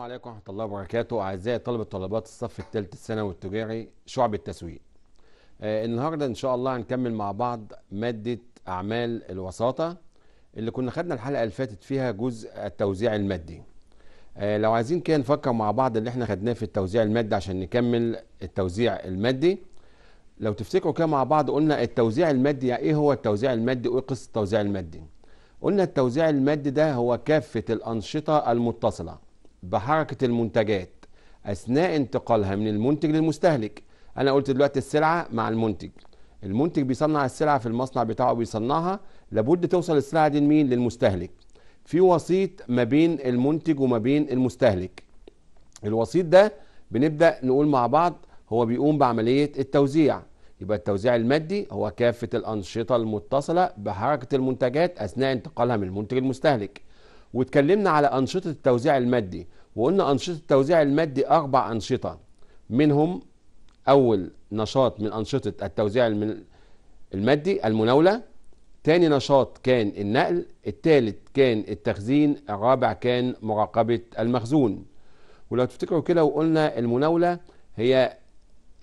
السلام عليكم ورحمة الله وبركاته أعزائي طلبة طلبات الصف الثالث الثانوي التجاري شعب التسويق. آه النهارده إن شاء الله هنكمل مع بعض مادة أعمال الوساطة اللي كنا خدنا الحلقة اللي فاتت فيها جزء التوزيع المادي. آه لو عايزين كده نفكر مع بعض اللي إحنا خدناه في التوزيع المادي عشان نكمل التوزيع المادي. لو تفتكروا كده مع بعض قلنا التوزيع المادي يعني إيه هو التوزيع المادي وإيه قصة التوزيع المادي؟ قلنا التوزيع المادي ده هو كافة الأنشطة المتصلة بحركة المنتجات أثناء انتقالها من المنتج للمستهلك أنا قلت دلوقتي السلعة مع المنتج المنتج بيصنع السلعة في المصنع بتاعه بيصنعها لابد توصل السلعة دي لمين للمستهلك في وسيط ما بين المنتج وما بين المستهلك الوسيط ده بنبدأ نقول مع بعض هو بيقوم بعملية التوزيع يبقى التوزيع المادي هو كافة الأنشطة المتصلة بحركة المنتجات أثناء انتقالها من المنتج للمستهلك واتكلمنا على أنشطة التوزيع المادي وقلنا أنشطة التوزيع المادي أربع أنشطة منهم أول نشاط من أنشطة التوزيع المادي المناولة تاني نشاط كان النقل التالت كان التخزين الرابع كان مراقبة المخزون ولو تفتكروا كده وقلنا المناولة هي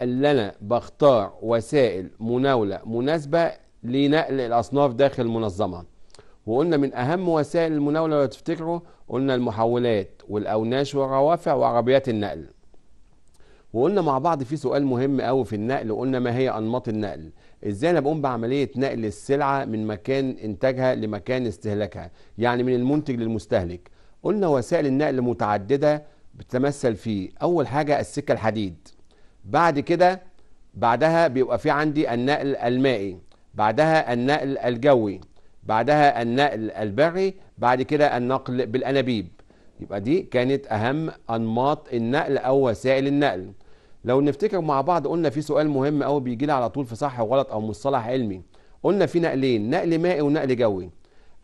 اللي أنا بختار وسائل مناولة مناسبة لنقل الأصناف داخل المنظمة وقلنا من أهم وسائل المناولة لو تفتكروا قلنا المحولات والأوناش والروافع وعربيات النقل وقلنا مع بعض في سؤال مهم قوي في النقل وقلنا ما هي أنماط النقل إزاي أنا بقوم بعملية نقل السلعة من مكان إنتاجها لمكان استهلاكها يعني من المنتج للمستهلك قلنا وسائل النقل متعددة بتتمثل في أول حاجة السكة الحديد بعد كده بعدها بيبقى في عندي النقل المائي بعدها النقل الجوي بعدها النقل البري بعد كده النقل بالأنابيب يبقى دي كانت أهم أنماط النقل أو وسائل النقل لو نفتكر مع بعض قلنا في سؤال مهم قوي بيجي لي على طول في صح وغلط أو مصطلح علمي قلنا في نقلين نقل مائي ونقل جوي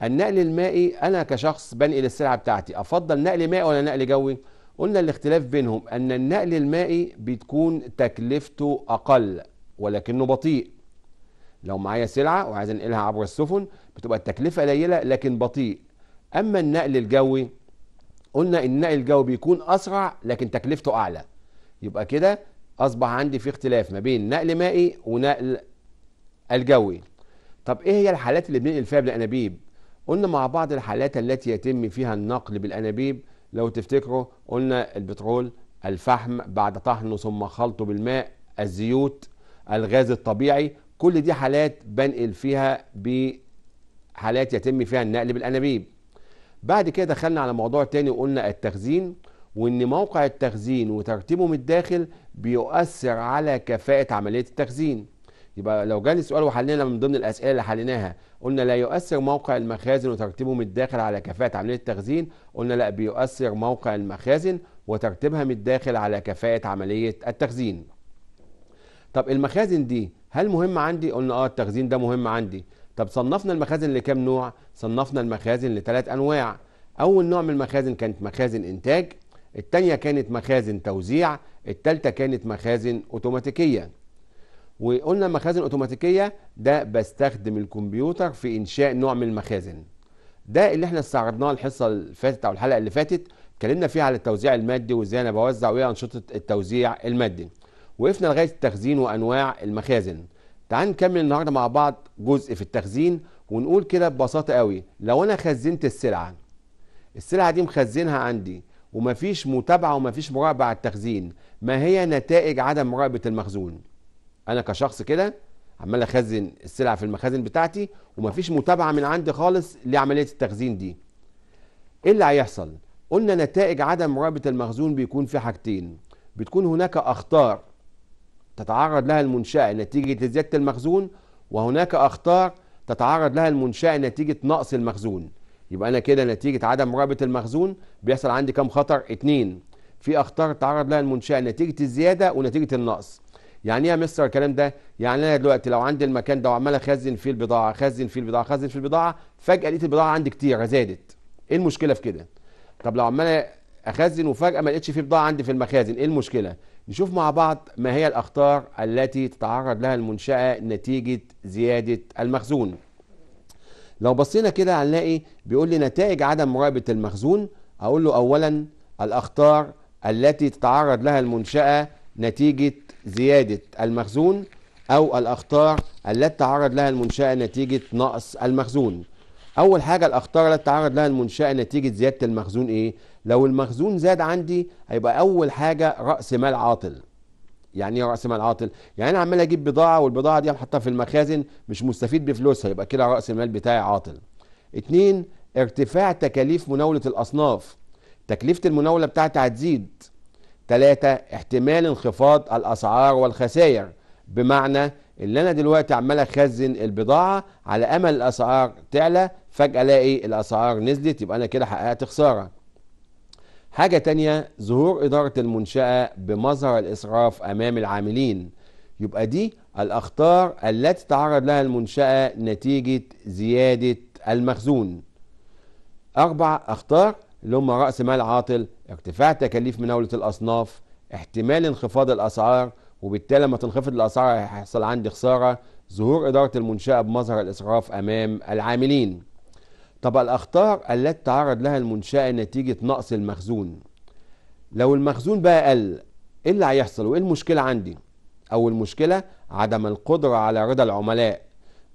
النقل المائي أنا كشخص بنقل السلعة بتاعتي أفضل نقل مائي ولا نقل جوي قلنا الاختلاف بينهم أن النقل المائي بتكون تكلفته أقل ولكنه بطيء لو معايا سلعه وعايز انقلها عبر السفن بتبقى التكلفه قليله لكن بطيء اما النقل الجوي قلنا ان النقل الجوي بيكون اسرع لكن تكلفته اعلى يبقى كده اصبح عندي في اختلاف ما بين نقل مائي ونقل الجوي طب ايه هي الحالات اللي بننقل فيها بالانابيب قلنا مع بعض الحالات التي يتم فيها النقل بالانابيب لو تفتكروا قلنا البترول الفحم بعد طحنه ثم خلطه بالماء الزيوت الغاز الطبيعي كل دي حالات بنقل فيها بحالات يتم فيها النقل بالانابيب بعد كده دخلنا على موضوع تاني وقلنا التخزين وان موقع التخزين وترتيبه من الداخل بيؤثر على كفاءة عملية التخزين يبقى لو جالي سؤال وحلينا من ضمن الاسئله اللي حليناها قلنا لا يؤثر موقع المخازن وترتيبه من الداخل على كفاءه عمليه التخزين قلنا لا بيؤثر موقع المخازن وترتيبها من الداخل على كفاءه عمليه التخزين طب المخازن دي هل مهم عندي قلنا اه التخزين ده مهم عندي طب صنفنا المخازن لكام نوع صنفنا المخازن لثلاث انواع اول نوع من المخازن كانت مخازن انتاج الثانيه كانت مخازن توزيع الثالثه كانت مخازن اوتوماتيكية وقلنا مخازن اوتوماتيكية ده بستخدم الكمبيوتر في انشاء نوع من المخازن ده اللي احنا استعرضناه الحصة اللي فاتت او الحلقة اللي فاتت اتكلمنا فيها على التوزيع المادي وازاي انا بوزع وايه انشطة التوزيع المادي وقفنا لغايه التخزين وانواع المخازن تعال نكمل النهارده مع بعض جزء في التخزين ونقول كده ببساطه قوي لو انا خزنت السلعه السلعه دي مخزنها عندي ومفيش متابعه ومفيش مراقبه على التخزين ما هي نتائج عدم مراقبه المخزون انا كشخص كده عمال اخزن السلع في المخازن بتاعتي ومفيش متابعه من عندي خالص لعمليه التخزين دي ايه اللي هيحصل قلنا نتائج عدم مراقبه المخزون بيكون في حاجتين بتكون هناك اخطار تتعرض لها المنشأة نتيجة زيادة المخزون وهناك أخطار تتعرض لها المنشأة نتيجة نقص المخزون يبقى أنا كده نتيجة عدم رابط المخزون بيحصل عندي كام خطر؟ اتنين في أخطار تتعرض لها المنشأة نتيجة الزيادة ونتيجة النقص يعني ايه يا مستر الكلام ده؟ يعني انا دلوقتي لو عندي المكان ده وعمال اخزن فيه البضاعه، اخزن فيه البضاعه، اخزن فيه البضاعه، فجاه لقيت البضاعه عندي كتير زادت. ايه المشكله في كده؟ طب لو عمال اخزن وفجاه ما لقيتش فيه بضاعه عندي في المخازن، ايه المشكله؟ نشوف مع بعض ما هي الأخطار التي تتعرض لها المنشأة نتيجة زيادة المخزون لو بصينا كده هنلاقي بيقول لي نتائج عدم مراقبة المخزون أقول له أولا الأخطار التي تتعرض لها المنشأة نتيجة زيادة المخزون أو الأخطار التي تعرض لها المنشأة نتيجة نقص المخزون اول حاجه الاخطار اللي تعرض لها المنشاه نتيجه زياده المخزون ايه لو المخزون زاد عندي هيبقى اول حاجه راس مال عاطل يعني ايه راس مال عاطل يعني انا عمال اجيب بضاعه والبضاعه دي محطها في المخازن مش مستفيد بفلوسها يبقى كده راس المال بتاعي عاطل اتنين ارتفاع تكاليف مناوله الاصناف تكلفه المناوله بتاعتي هتزيد ثلاثة احتمال انخفاض الأسعار والخسائر بمعنى اللي انا دلوقتي عمال اخزن البضاعه على امل الاسعار تعلى فجاه الاقي الاسعار نزلت يبقى انا كده حققت خساره حاجه تانية ظهور اداره المنشاه بمظهر الاسراف امام العاملين يبقى دي الاخطار التي تعرض لها المنشاه نتيجه زياده المخزون اربع اخطار اللي هم راس مال عاطل ارتفاع تكاليف مناوله الاصناف احتمال انخفاض الاسعار وبالتالي لما تنخفض الاسعار هيحصل عندي خساره ظهور اداره المنشاه بمظهر الاسراف امام العاملين طب الاخطار التي تعرض لها المنشاه نتيجه نقص المخزون لو المخزون بقى قل ايه اللي هيحصل وايه المشكله عندي اول مشكله عدم القدره على رضا العملاء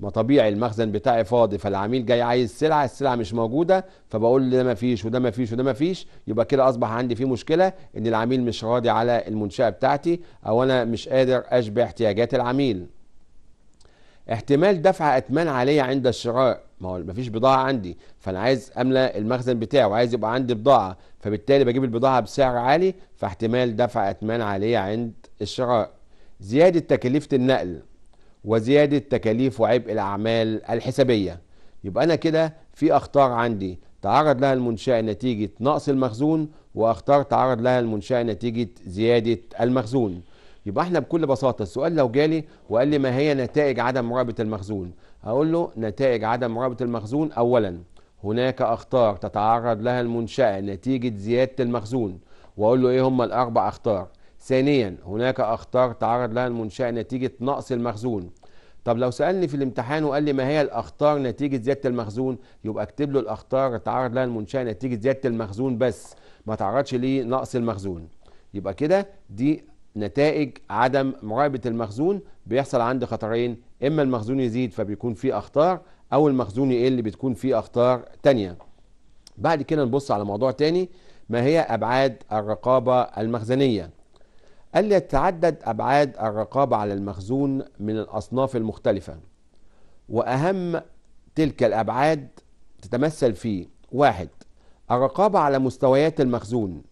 ما طبيعي المخزن بتاعي فاضي فالعميل جاي عايز سلعه السلعه مش موجوده فبقول ده ما فيش وده ما فيش وده ما فيش يبقى كده اصبح عندي في مشكله ان العميل مش راضي على المنشاه بتاعتي او انا مش قادر اشبع احتياجات العميل احتمال دفع اتمان عاليه عند الشراء ما هو ما فيش بضاعه عندي فانا عايز املى المخزن بتاعي وعايز يبقى عندي بضاعه فبالتالي بجيب البضاعه بسعر عالي فاحتمال دفع اتمان عاليه عند الشراء زياده تكلفه النقل وزيادة تكاليف وعبء الأعمال الحسابية يبقى أنا كده في أخطار عندي تعرض لها المنشأة نتيجة نقص المخزون وأخطار تعرض لها المنشأة نتيجة زيادة المخزون يبقى احنا بكل بساطة السؤال لو جالي وقال لي ما هي نتائج عدم مراقبة المخزون هقول له نتائج عدم مراقبة المخزون أولا هناك أخطار تتعرض لها المنشأة نتيجة زيادة المخزون وأقول له إيه هم الأربع أخطار ثانيا هناك اخطار تعرض لها المنشاه نتيجه نقص المخزون طب لو سالني في الامتحان وقال لي ما هي الاخطار نتيجه زياده المخزون يبقى اكتب له الاخطار تعرض لها المنشاه نتيجه زياده المخزون بس ما تعرضش ليه نقص المخزون يبقى كده دي نتائج عدم مراقبه المخزون بيحصل عند خطرين اما المخزون يزيد فبيكون فيه اخطار او المخزون يقل بتكون فيه اخطار تانية بعد كده نبص على موضوع تاني ما هي ابعاد الرقابه المخزنيه قال يتعدد أبعاد الرقابة على المخزون من الأصناف المختلفة وأهم تلك الأبعاد تتمثل في واحد الرقابة على مستويات المخزون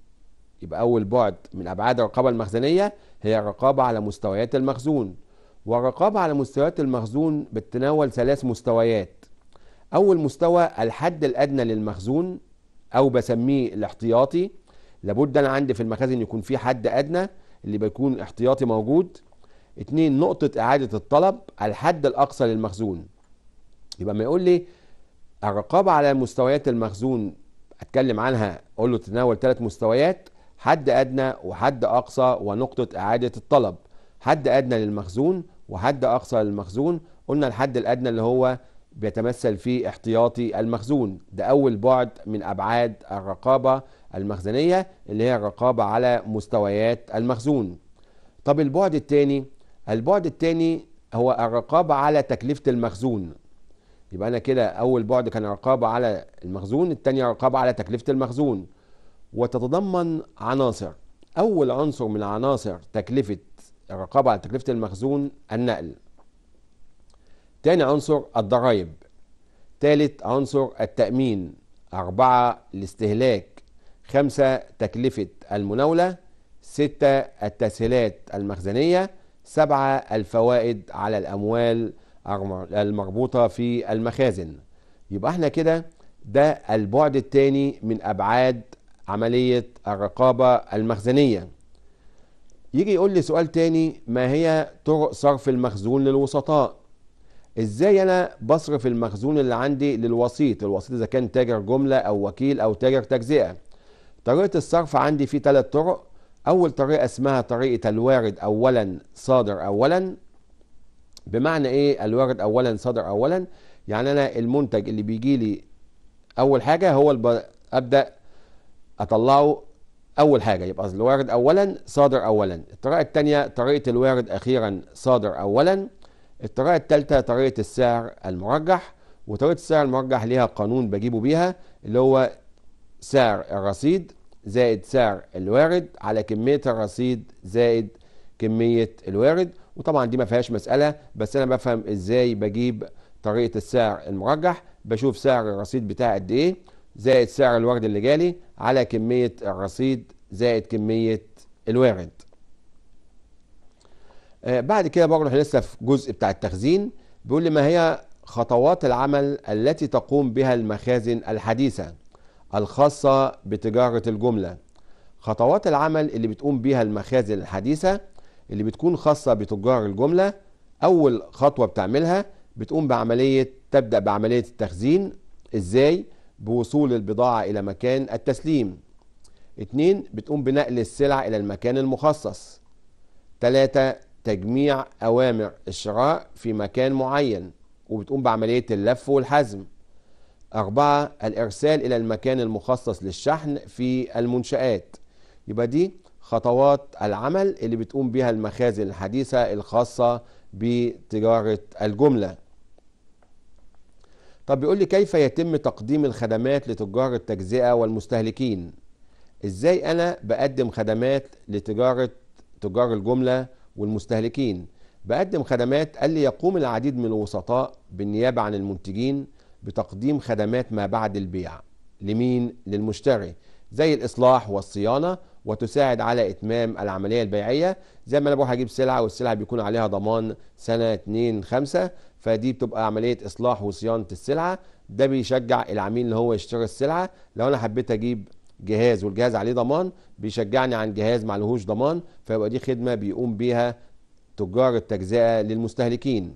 يبقى أول بعد من أبعاد الرقابة المخزنية هي الرقابة على مستويات المخزون والرقابة على مستويات المخزون بتتناول ثلاث مستويات أول مستوى الحد الأدنى للمخزون أو بسميه الاحتياطي لابد أنا عندي في المخازن يكون في حد أدنى اللي بيكون احتياطي موجود اتنين نقطة إعادة الطلب على الحد الأقصى للمخزون يبقى ما يقول لي الرقابة على مستويات المخزون أتكلم عنها أقول له تتناول ثلاث مستويات حد أدنى وحد أقصى ونقطة إعادة الطلب حد أدنى للمخزون وحد أقصى للمخزون قلنا الحد الأدنى اللي هو بيتمثل في احتياطي المخزون ده أول بعد من أبعاد الرقابة المخزنية اللي هي الرقابة على مستويات المخزون طب البعد الثاني البعد الثاني هو الرقابة على تكلفة المخزون يبقى أنا كده أول بعد كان رقابة على المخزون الثاني رقابة على تكلفة المخزون وتتضمن عناصر أول عنصر من عناصر تكلفة الرقابة على تكلفة المخزون النقل تاني عنصر الضرائب تالت عنصر التأمين أربعة الاستهلاك خمسة تكلفة المناولة ستة التسهيلات المخزنية سبعة الفوائد على الأموال المربوطة في المخازن يبقى احنا كده ده البعد الثاني من أبعاد عملية الرقابة المخزنية يجي يقول لي سؤال تاني ما هي طرق صرف المخزون للوسطاء ازاي انا بصرف المخزون اللي عندي للوسيط الوسيط اذا كان تاجر جملة او وكيل او تاجر تجزئة طريقة الصرف عندي في ثلاث طرق أول طريقة اسمها طريقة الوارد أولا صادر أولا بمعنى إيه الوارد أولا صادر أولا يعني أنا المنتج اللي بيجي لي أول حاجة هو الب... أبدأ أطلعه أول حاجة يبقى الوارد أولا صادر أولا الطريقة الثانية طريقة الوارد أخيرا صادر أولا الطريقة الثالثة طريقة السعر المرجح وطريقة السعر المرجح ليها قانون بجيبه بيها اللي هو سعر الرصيد زائد سعر الوارد على كمية الرصيد زائد كمية الوارد وطبعا دي ما فيهاش مسألة بس أنا بفهم إزاي بجيب طريقة السعر المرجح بشوف سعر الرصيد بتاعي قد إيه زائد سعر الورد اللي جالي على كمية الرصيد زائد كمية الوارد آه، بعد كده برضه لسه في جزء بتاع التخزين بيقول لي ما هي خطوات العمل التي تقوم بها المخازن الحديثة الخاصة بتجارة الجملة خطوات العمل اللي بتقوم بيها المخازن الحديثة اللي بتكون خاصة بتجار الجملة أول خطوة بتعملها بتقوم بعملية تبدأ بعملية التخزين إزاي بوصول البضاعة إلى مكان التسليم اتنين بتقوم بنقل السلع إلى المكان المخصص تلاتة تجميع أوامر الشراء في مكان معين وبتقوم بعملية اللف والحزم أربعة الإرسال إلى المكان المخصص للشحن في المنشآت يبقى دي خطوات العمل اللي بتقوم بها المخازن الحديثة الخاصة بتجارة الجملة طب بيقول لي كيف يتم تقديم الخدمات لتجار التجزئة والمستهلكين ازاي انا بقدم خدمات لتجارة تجار الجملة والمستهلكين بقدم خدمات قال لي يقوم العديد من الوسطاء بالنيابة عن المنتجين بتقديم خدمات ما بعد البيع لمين؟ للمشتري زي الإصلاح والصيانة وتساعد على إتمام العملية البيعية زي ما أنا بروح أجيب سلعة والسلعة بيكون عليها ضمان سنة 2 5 فدي بتبقى عملية إصلاح وصيانة السلعة ده بيشجع العميل إن هو يشتري السلعة لو أنا حبيت أجيب جهاز والجهاز عليه ضمان بيشجعني عن جهاز ما لهوش ضمان فيبقى دي خدمة بيقوم بيها تجار التجزئة للمستهلكين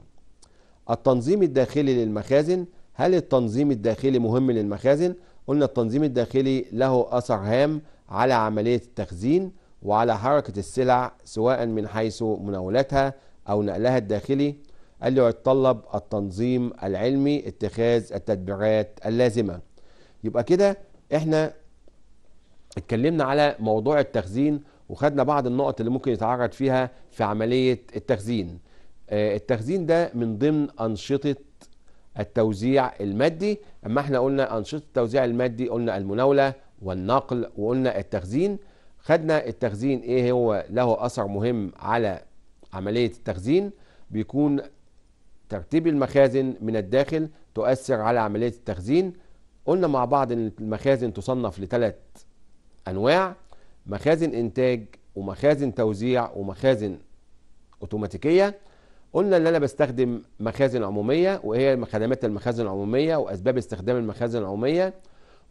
التنظيم الداخلي للمخازن هل التنظيم الداخلي مهم للمخازن؟ قلنا التنظيم الداخلي له أثر هام على عملية التخزين وعلى حركة السلع سواء من حيث مناولتها أو نقلها الداخلي قال يتطلب التنظيم العلمي اتخاذ التدبيرات اللازمة يبقى كده احنا اتكلمنا على موضوع التخزين وخدنا بعض النقط اللي ممكن يتعرض فيها في عملية التخزين آه، التخزين ده من ضمن أنشطة التوزيع المادي أما احنا قلنا أنشطة التوزيع المادي قلنا المناولة والنقل وقلنا التخزين خدنا التخزين إيه هو له أثر مهم على عملية التخزين بيكون ترتيب المخازن من الداخل تؤثر على عملية التخزين قلنا مع بعض أن المخازن تصنف لثلاث أنواع مخازن إنتاج ومخازن توزيع ومخازن أوتوماتيكية قلنا ان انا بستخدم مخازن عموميه وهي خدمات المخازن العموميه واسباب استخدام المخازن العموميه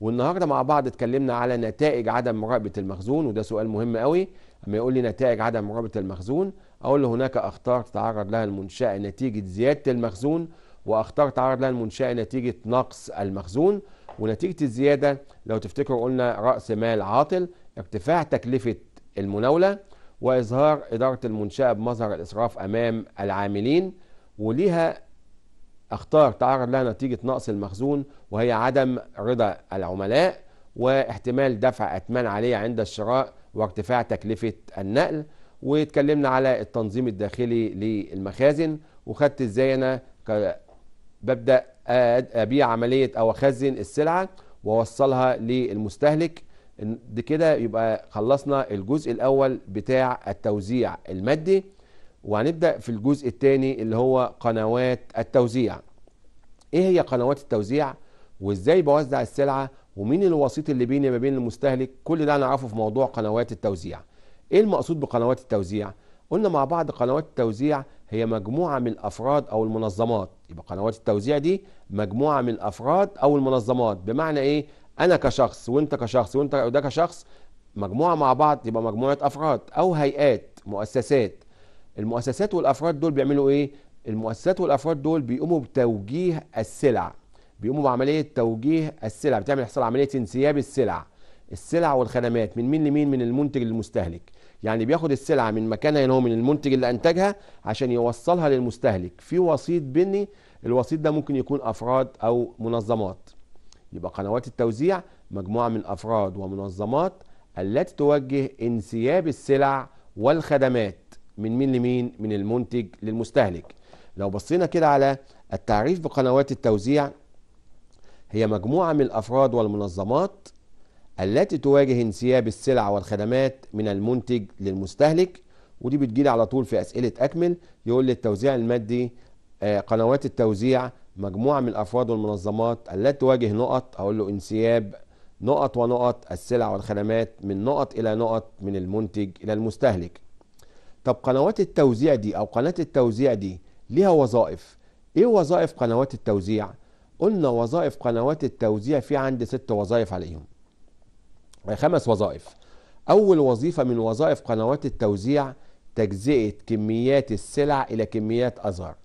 والنهارده مع بعض اتكلمنا على نتائج عدم مراقبه المخزون وده سؤال مهم قوي اما يقول لي نتائج عدم مراقبه المخزون اقول له هناك اخطار تتعرض لها المنشاه نتيجه زياده المخزون واخطار تعرض لها المنشاه نتيجه نقص المخزون ونتيجه الزياده لو تفتكروا قلنا راس مال عاطل ارتفاع تكلفه المناوله وإظهار إدارة المنشأة بمظهر الإسراف أمام العاملين وليها أخطار تعرض لها نتيجة نقص المخزون وهي عدم رضا العملاء واحتمال دفع أتمان عليه عند الشراء وارتفاع تكلفة النقل واتكلمنا على التنظيم الداخلي للمخازن وخدت ازاي انا ببدا ابيع عمليه او اخزن السلعه واوصلها للمستهلك دي كده يبقى خلصنا الجزء الاول بتاع التوزيع المادي وهنبدا في الجزء الثاني اللي هو قنوات التوزيع ايه هي قنوات التوزيع وازاي بوزع السلعه ومين الوسيط اللي بيني ما بين المستهلك كل ده هنعرفه في موضوع قنوات التوزيع ايه المقصود بقنوات التوزيع قلنا مع بعض قنوات التوزيع هي مجموعه من الافراد او المنظمات يبقى قنوات التوزيع دي مجموعه من الافراد او المنظمات بمعنى ايه انا كشخص وانت كشخص وانت وده كشخص مجموعه مع بعض يبقى مجموعه افراد او هيئات مؤسسات المؤسسات والافراد دول بيعملوا ايه المؤسسات والافراد دول بيقوموا بتوجيه السلع بيقوموا بعمليه توجيه السلع بتعمل حصل عمليه انسياب السلع السلع والخدمات من مين لمين من المنتج للمستهلك يعني بياخد السلعه من مكانها هنا يعني هو من المنتج اللي انتجها عشان يوصلها للمستهلك في وسيط بني الوسيط ده ممكن يكون افراد او منظمات يبقى قنوات التوزيع مجموعة من أفراد ومنظمات التي توجه انسياب السلع والخدمات من مين لمين من المنتج للمستهلك لو بصينا كده على التعريف بقنوات التوزيع هي مجموعة من الأفراد والمنظمات التي تواجه انسياب السلع والخدمات من المنتج للمستهلك ودي بتجيلي على طول في أسئلة أكمل يقول لي التوزيع المادي آه، قنوات التوزيع مجموعة من الأفراد والمنظمات التي تواجه نقط أقول له انسياب نقط ونقط السلع والخدمات من نقط إلى نقط من المنتج إلى المستهلك طب قنوات التوزيع دي أو قناة التوزيع دي ليها وظائف إيه وظائف قنوات التوزيع؟ قلنا وظائف قنوات التوزيع في عندي ست وظائف عليهم خمس وظائف أول وظيفة من وظائف قنوات التوزيع تجزئة كميات السلع إلى كميات أزهر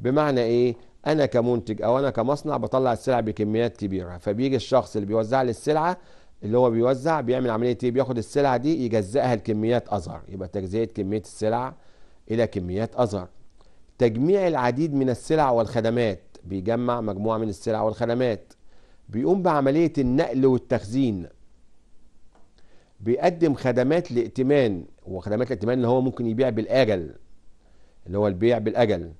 بمعنى إيه؟ انا كمنتج او انا كمصنع بطلع السلع بكميات كبيره فبيجي الشخص اللي بيوزع لي السلعه اللي هو بيوزع بيعمل عمليه ايه بياخد السلعه دي يجزئها لكميات اصغر يبقى تجزئه كميه السلع الى كميات اصغر تجميع العديد من السلع والخدمات بيجمع مجموعه من السلع والخدمات بيقوم بعمليه النقل والتخزين بيقدم خدمات الائتمان وخدمات الائتمان اللي هو ممكن يبيع بالاجل اللي هو البيع بالاجل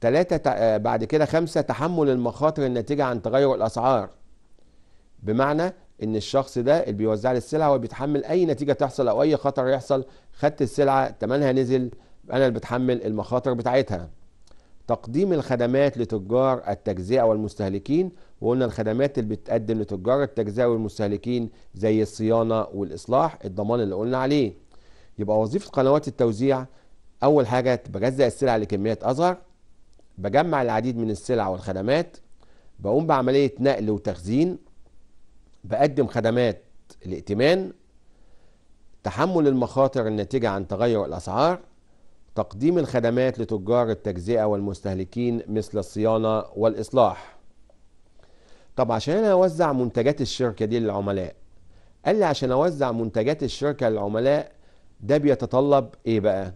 ثلاثة آه، بعد كده خمسة تحمل المخاطر الناتجة عن تغير الأسعار بمعنى إن الشخص ده اللي بيوزع لي السلعة هو بيتحمل أي نتيجة تحصل أو أي خطر يحصل خدت السلعة تمنها نزل أنا اللي بتحمل المخاطر بتاعتها تقديم الخدمات لتجار التجزئة والمستهلكين وقلنا الخدمات اللي بتقدم لتجار التجزئة والمستهلكين زي الصيانة والإصلاح الضمان اللي قلنا عليه يبقى وظيفة قنوات التوزيع أول حاجة بجزئ السلع لكميات أصغر بجمع العديد من السلع والخدمات بقوم بعملية نقل وتخزين بقدم خدمات الائتمان تحمل المخاطر الناتجة عن تغير الأسعار تقديم الخدمات لتجار التجزئة والمستهلكين مثل الصيانة والإصلاح طب عشان أنا أوزع منتجات الشركة دي للعملاء قال لي عشان أوزع منتجات الشركة للعملاء ده بيتطلب إيه بقى؟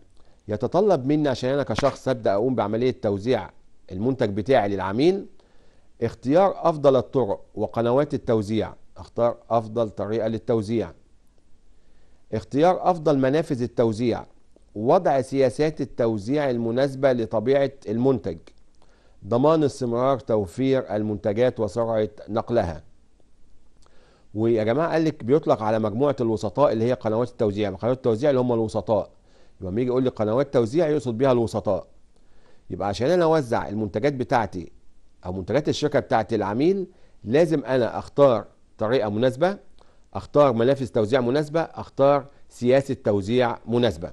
يتطلب مني عشان انا كشخص ابدا اقوم بعمليه توزيع المنتج بتاعي للعميل اختيار افضل الطرق وقنوات التوزيع اختار افضل طريقه للتوزيع اختيار افضل منافذ التوزيع وضع سياسات التوزيع المناسبه لطبيعه المنتج ضمان استمرار توفير المنتجات وسرعه نقلها ويا جماعه قال لك بيطلق على مجموعه الوسطاء اللي هي قنوات التوزيع قنوات التوزيع اللي هم الوسطاء يبقى لما يجي يقول لي قنوات توزيع يقصد بيها الوسطاء يبقى عشان انا اوزع المنتجات بتاعتي او منتجات الشركه بتاعتي للعميل لازم انا اختار طريقه مناسبه اختار منافذ توزيع مناسبه اختار سياسه توزيع مناسبه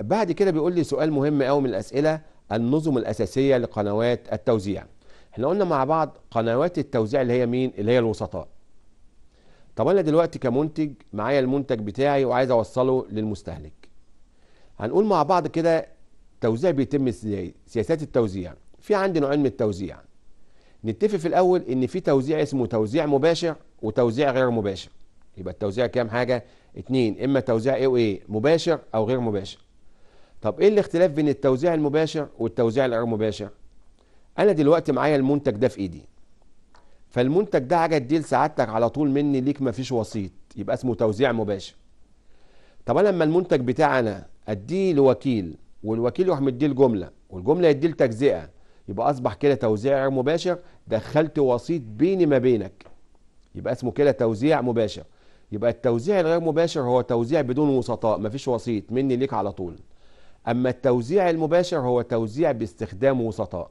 بعد كده بيقول لي سؤال مهم قوي من الاسئله النظم الاساسيه لقنوات التوزيع احنا قلنا مع بعض قنوات التوزيع اللي هي مين اللي هي الوسطاء طب انا دلوقتي كمنتج معايا المنتج بتاعي وعايز اوصله للمستهلك هنقول مع بعض كده التوزيع بيتم ازاي سياسات التوزيع في عندي نوعين من التوزيع نتفق في الاول ان في توزيع اسمه توزيع مباشر وتوزيع غير مباشر يبقى التوزيع كام حاجه اتنين اما توزيع ايه وايه مباشر او غير مباشر طب ايه الاختلاف بين التوزيع المباشر والتوزيع الغير مباشر انا دلوقتي معايا المنتج ده في ايدي فالمنتج ده حاجه تديه لسعادتك على طول مني ليك مفيش وسيط يبقى اسمه توزيع مباشر طب انا لما المنتج بتاعي انا اديه لوكيل والوكيل يروح مديه الجمله والجمله يديه لتجزئه يبقى اصبح كده توزيع غير مباشر دخلت وسيط بيني ما بينك يبقى اسمه كده توزيع مباشر يبقى التوزيع الغير مباشر هو توزيع بدون وسطاء مفيش وسيط مني ليك على طول اما التوزيع المباشر هو توزيع باستخدام وسطاء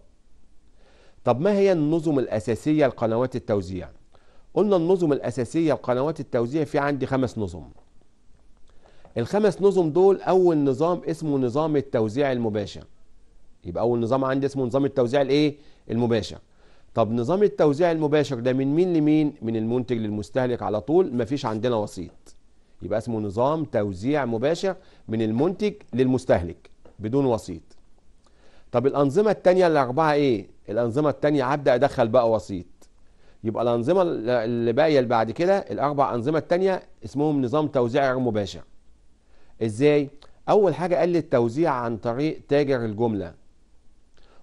طب ما هي النظم الأساسية لقنوات التوزيع؟ قلنا النظم الأساسية لقنوات التوزيع في عندي خمس نظم الخمس نظم دول أول نظام اسمه نظام التوزيع المباشر يبقى أول نظام عندي اسمه نظام التوزيع الإيه؟ المباشر طب نظام التوزيع المباشر ده من مين لمين؟ من المنتج للمستهلك على طول مفيش عندنا وسيط يبقى اسمه نظام توزيع مباشر من المنتج للمستهلك بدون وسيط طب الأنظمة التانية الأربعة إيه؟ الانظمه الثانيه هبدا ادخل بقى وسيط يبقى الانظمه اللي باقيه اللي بعد كده الاربع انظمه الثانيه اسمهم نظام توزيع غير مباشر ازاي اول حاجه قال لي التوزيع عن طريق تاجر الجمله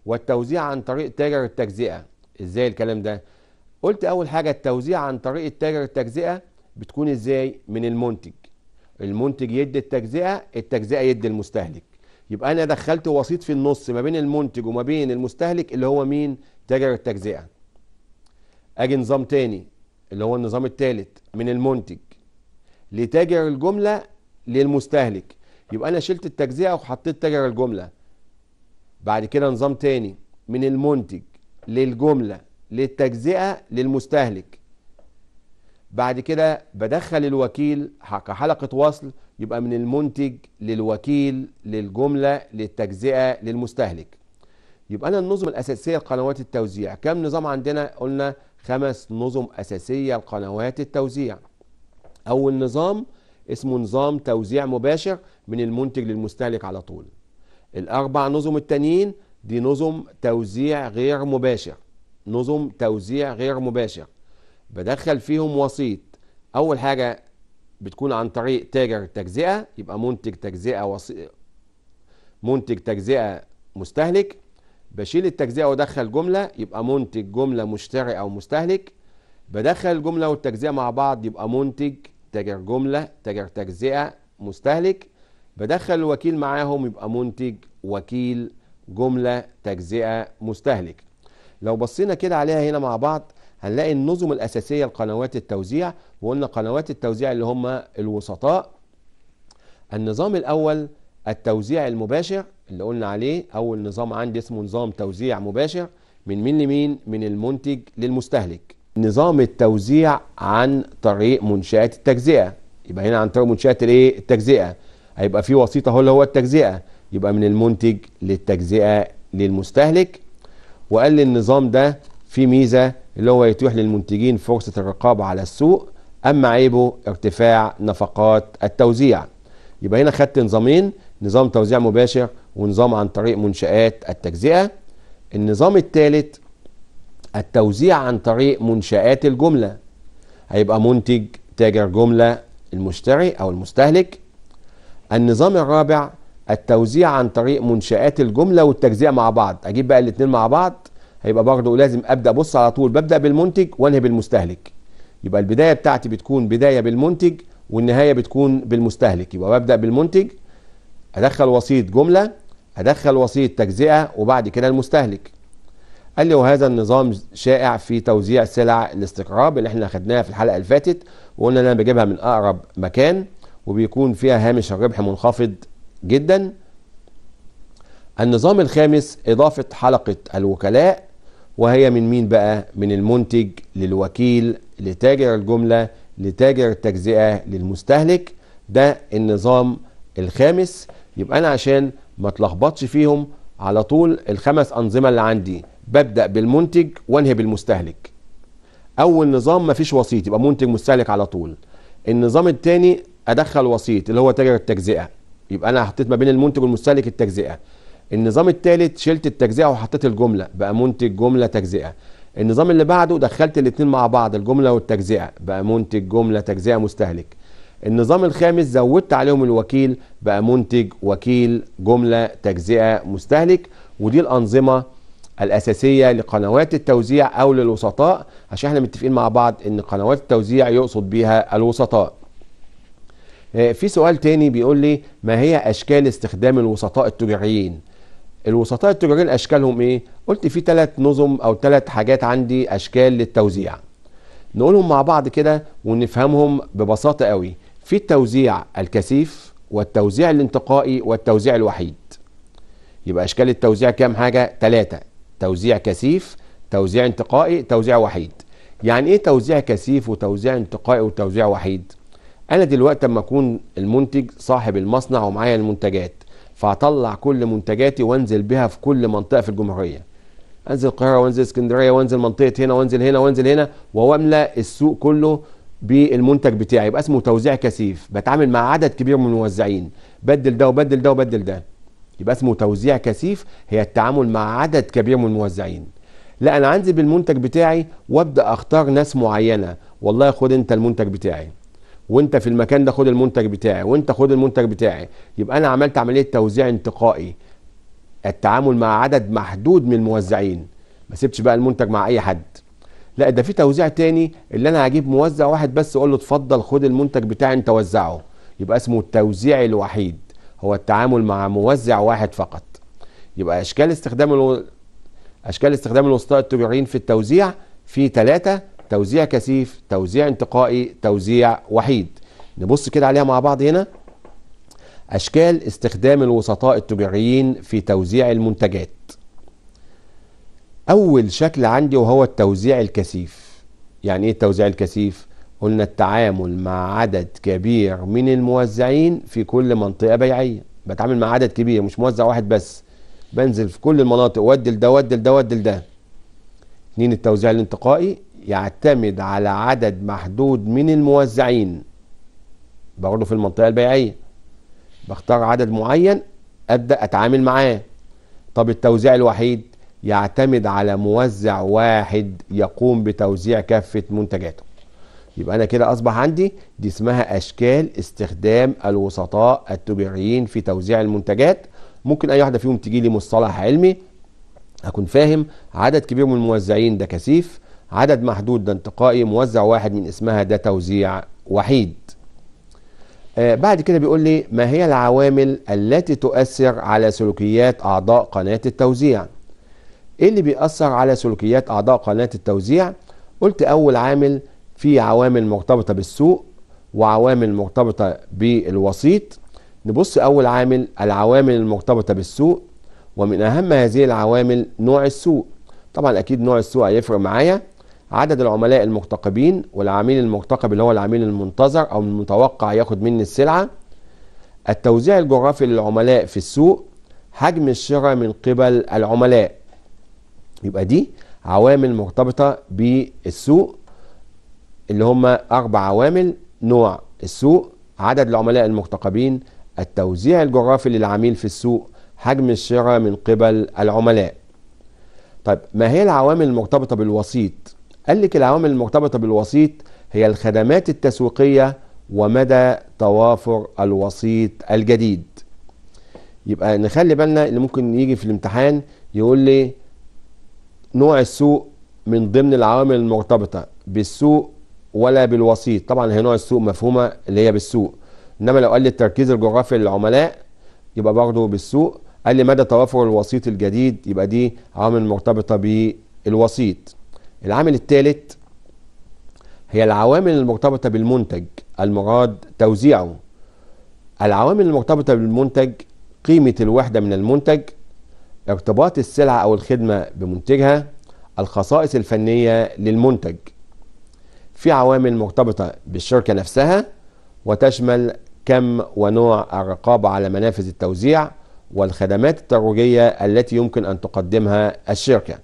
والتوزيع عن طريق تاجر التجزئه ازاي الكلام ده قلت اول حاجه التوزيع عن طريق التاجر التجزئه بتكون ازاي من المنتج المنتج يدي التجزئه التجزئه يدي المستهلك يبقى انا دخلت وسيط في النص ما بين المنتج وما بين المستهلك اللي هو مين تاجر التجزئه اجي نظام تاني اللي هو النظام الثالث من المنتج لتاجر الجمله للمستهلك يبقى انا شلت التجزئه وحطيت تاجر الجمله بعد كده نظام تاني من المنتج للجمله للتجزئه للمستهلك بعد كده بدخل الوكيل كحلقه وصل يبقى من المنتج للوكيل للجملة للتجزئة للمستهلك يبقى أنا النظم الأساسية لقنوات التوزيع كم نظام عندنا قلنا خمس نظم أساسية لقنوات التوزيع أول نظام اسمه نظام توزيع مباشر من المنتج للمستهلك على طول الأربع نظم التانيين دي نظم توزيع غير مباشر نظم توزيع غير مباشر بدخل فيهم وسيط أول حاجة بتكون عن طريق تاجر تجزئه يبقى منتج تجزئه وصي... منتج تجزئه مستهلك بشيل التجزئه وادخل جمله يبقى منتج جمله مشتري او مستهلك بدخل الجمله والتجزئه مع بعض يبقى منتج تاجر جمله تاجر تجزئه مستهلك بدخل الوكيل معاهم يبقى منتج وكيل جمله تجزئه مستهلك لو بصينا كده عليها هنا مع بعض هنلاقي النظم الأساسية لقنوات التوزيع وقلنا قنوات التوزيع اللي هم الوسطاء النظام الأول التوزيع المباشر اللي قلنا عليه أول نظام عندي اسمه نظام توزيع مباشر من مين لمين من المنتج للمستهلك نظام التوزيع عن طريق منشآت التجزئة يبقى هنا عن طريق منشآت الايه التجزئة هيبقى في وسيط اهو اللي هو التجزئة يبقى من المنتج للتجزئة للمستهلك وقال لي النظام ده في ميزة اللي هو يتيح للمنتجين فرصة الرقابة على السوق أما عيبه ارتفاع نفقات التوزيع يبقى هنا خدت نظامين نظام توزيع مباشر ونظام عن طريق منشآت التجزئة النظام الثالث التوزيع عن طريق منشآت الجملة هيبقى منتج تاجر جملة المشتري أو المستهلك النظام الرابع التوزيع عن طريق منشآت الجملة والتجزئة مع بعض أجيب بقى الاتنين مع بعض هيبقى برضه لازم ابدا ابص على طول ببدا بالمنتج وانهي بالمستهلك يبقى البدايه بتاعتي بتكون بدايه بالمنتج والنهايه بتكون بالمستهلك يبقى ببدا بالمنتج ادخل وسيط جمله ادخل وسيط تجزئه وبعد كده المستهلك قال لي وهذا النظام شائع في توزيع سلع الاستقراب اللي احنا خدناها في الحلقه اللي فاتت وقلنا ان انا بجيبها من اقرب مكان وبيكون فيها هامش الربح منخفض جدا النظام الخامس اضافه حلقه الوكلاء وهي من مين بقى من المنتج للوكيل لتاجر الجملة لتاجر التجزئة للمستهلك ده النظام الخامس يبقى أنا عشان ما تلخبطش فيهم على طول الخمس أنظمة اللي عندي ببدأ بالمنتج وانهي بالمستهلك أول نظام مفيش وسيط يبقى منتج مستهلك على طول النظام الثاني أدخل وسيط اللي هو تاجر التجزئة يبقى أنا حطيت ما بين المنتج والمستهلك التجزئة النظام الثالث شلت التجزئه وحطيت الجمله بقى منتج جمله تجزئه النظام اللي بعده دخلت الاثنين مع بعض الجمله والتجزئه بقى منتج جمله تجزئه مستهلك النظام الخامس زودت عليهم الوكيل بقى منتج وكيل جمله تجزئه مستهلك ودي الانظمه الاساسيه لقنوات التوزيع او للوسطاء عشان احنا متفقين مع بعض ان قنوات التوزيع يقصد بيها الوسطاء آه، في سؤال تاني بيقول لي ما هي اشكال استخدام الوسطاء التجاريين الوسطاء التجاريين اشكالهم ايه قلت في ثلاث نظم او ثلاث حاجات عندي اشكال للتوزيع نقولهم مع بعض كده ونفهمهم ببساطه قوي في التوزيع الكثيف والتوزيع الانتقائي والتوزيع الوحيد يبقى اشكال التوزيع كام حاجه ثلاثه توزيع كثيف توزيع انتقائي توزيع وحيد يعني ايه توزيع كثيف وتوزيع انتقائي وتوزيع وحيد انا دلوقتي اما اكون المنتج صاحب المصنع ومعايا المنتجات فاطلع كل منتجاتي وانزل بها في كل منطقه في الجمهوريه انزل القاهره وانزل اسكندريه وانزل منطقه هنا وانزل هنا وانزل هنا واملا السوق كله بالمنتج بتاعي يبقى اسمه توزيع كثيف بتعامل مع عدد كبير من الموزعين بدل ده وبدل ده وبدل ده يبقى اسمه توزيع كثيف هي التعامل مع عدد كبير من الموزعين لا انا عندي بالمنتج بتاعي وابدا اختار ناس معينه والله خد انت المنتج بتاعي وانت في المكان ده خد المنتج بتاعي وانت خد المنتج بتاعي يبقى انا عملت عمليه توزيع انتقائي التعامل مع عدد محدود من الموزعين ما سبتش بقى المنتج مع اي حد لا ده في توزيع تاني اللي انا هجيب موزع واحد بس اقول له اتفضل خد المنتج بتاعي انت وزعه يبقى اسمه التوزيع الوحيد هو التعامل مع موزع واحد فقط يبقى اشكال استخدام الو... اشكال استخدام الوسطاء التجاريين في التوزيع في ثلاثه توزيع كثيف توزيع انتقائي توزيع وحيد نبص كده عليها مع بعض هنا أشكال استخدام الوسطاء التجاريين في توزيع المنتجات أول شكل عندي وهو التوزيع الكثيف يعني إيه التوزيع الكثيف؟ قلنا التعامل مع عدد كبير من الموزعين في كل منطقة بيعية بتعامل مع عدد كبير مش موزع واحد بس بنزل في كل المناطق ودي لده ودي لده ودي لده اتنين التوزيع الانتقائي يعتمد على عدد محدود من الموزعين برضه في المنطقة البيعية بختار عدد معين أبدأ أتعامل معاه طب التوزيع الوحيد يعتمد على موزع واحد يقوم بتوزيع كافة منتجاته يبقى أنا كده أصبح عندي دي اسمها أشكال استخدام الوسطاء التجاريين في توزيع المنتجات ممكن أي واحدة فيهم تجي لي مصطلح علمي اكون فاهم عدد كبير من الموزعين ده كثيف عدد محدود ده انتقائي موزع واحد من اسمها ده توزيع وحيد آه بعد كده بيقول لي ما هي العوامل التي تؤثر على سلوكيات أعضاء قناة التوزيع إيه اللي بيأثر على سلوكيات أعضاء قناة التوزيع قلت أول عامل في عوامل مرتبطة بالسوق وعوامل مرتبطة بالوسيط نبص أول عامل العوامل المرتبطة بالسوق ومن أهم هذه العوامل نوع السوق طبعا أكيد نوع السوق هيفرق معايا عدد العملاء المقتقبين والعميل المقتقب اللي هو العميل المنتظر او المتوقع ياخد مني السلعه التوزيع الجغرافي للعملاء في السوق حجم الشراء من قبل العملاء يبقى دي عوامل مرتبطه بالسوق اللي هم اربع عوامل نوع السوق عدد العملاء المقتقبين التوزيع الجغرافي للعميل في السوق حجم الشراء من قبل العملاء طيب ما هي العوامل المرتبطه بالوسيط قال لك العوامل المرتبطة بالوسيط هي الخدمات التسويقية ومدى توافر الوسيط الجديد يبقى نخلي بالنا اللي ممكن يجي في الامتحان يقول لي نوع السوق من ضمن العوامل المرتبطة بالسوق ولا بالوسيط طبعا هي نوع السوق مفهومة اللي هي بالسوق انما لو قال لي التركيز الجغرافي للعملاء يبقى برضه بالسوق قال لي مدى توافر الوسيط الجديد يبقى دي عوامل مرتبطة بالوسيط العامل الثالث هي العوامل المرتبطة بالمنتج المراد توزيعه العوامل المرتبطة بالمنتج قيمة الوحدة من المنتج ارتباط السلعة أو الخدمة بمنتجها الخصائص الفنية للمنتج في عوامل مرتبطة بالشركة نفسها وتشمل كم ونوع الرقابة على منافذ التوزيع والخدمات الترويجية التي يمكن أن تقدمها الشركة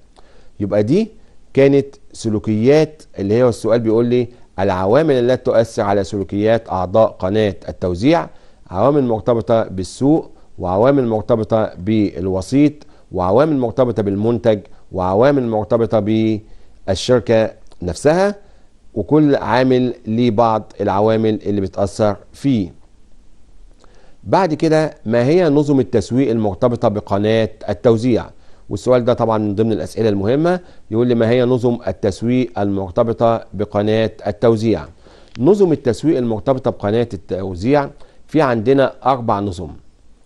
يبقى دي كانت سلوكيات اللي هي السؤال بيقول لي العوامل التي تؤثر على سلوكيات أعضاء قناة التوزيع عوامل مرتبطة بالسوق وعوامل مرتبطة بالوسيط وعوامل مرتبطة بالمنتج وعوامل مرتبطة بالشركة نفسها وكل عامل ليه بعض العوامل اللي بتأثر فيه بعد كده ما هي نظم التسويق المرتبطة بقناة التوزيع والسؤال ده طبعا من ضمن الاسئله المهمه يقول لي ما هي نظم التسويق المرتبطه بقناه التوزيع نظم التسويق المرتبطه بقناه التوزيع في عندنا اربع نظم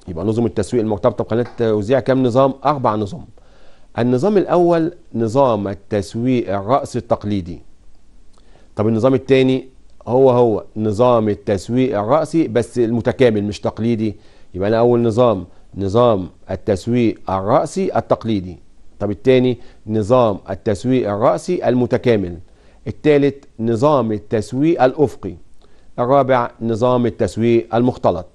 يبقى نظم التسويق المرتبطه بقناه التوزيع كام نظام اربع نظم النظام الاول نظام التسويق الرأس التقليدي طب النظام الثاني هو هو نظام التسويق الرأسي بس المتكامل مش تقليدي يبقى انا اول نظام نظام التسويق الرأسي التقليدي طب التاني نظام التسويق الرأسي المتكامل التالت نظام التسويق الأفقي الرابع نظام التسويق المختلط